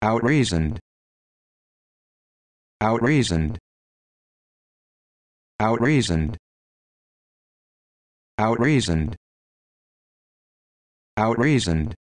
Outreasoned. Outreasoned. Outreasoned. Outreasoned. Outreasoned.